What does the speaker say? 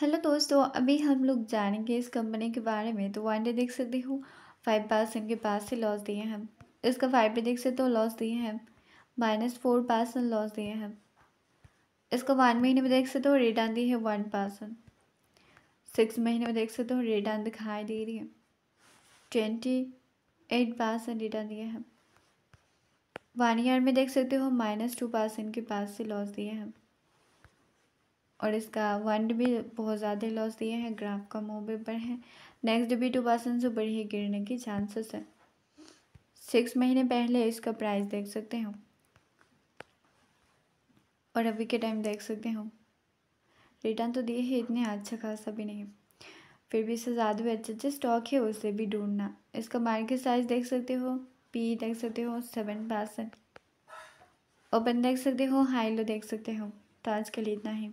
hello दोस्तों अभी हम लोग जानेंगे इस कंपनी के बारे में तो वन डे देख सकते हो फाइव परसेंट के पास से लॉस दिए हैं इसका फाइव डे देख सकते हो लॉस दिए हैं माइनस फोर परसेंट लॉस दिए हैं इसका वन महीने में देख सकते हो रिटर्न दी है वन परसेंट सिक्स महीने में देख सकते हो रिटर्न दिखाई दे रही है ट्वेंटी एट परसेंट रिटर्न दिए हैं वन ईयर में देख सकते हो माइनस टू परसेंट के पास से लॉस दिए हैं और इसका वंड भी बहुत ज़्यादा लॉस दिए हैं ग्राफ का मूव भी है हैं नेक्स्ट भी टू परसेंट से ही गिरने की चांसेस है सिक्स महीने पहले इसका प्राइस देख सकते हो और अभी के टाइम देख सकते हो रिटर्न तो दिए है इतने अच्छा खासा भी नहीं फिर भी इससे ज़्यादा भी अच्छे अच्छे स्टॉक है उसे भी ढूंढना इसका मार्केट साइज देख सकते हो पी देख सकते हो सेवन परसेंट ओपन देख सकते हो हाई लो देख सकते हो तो आज के लिए इतना ही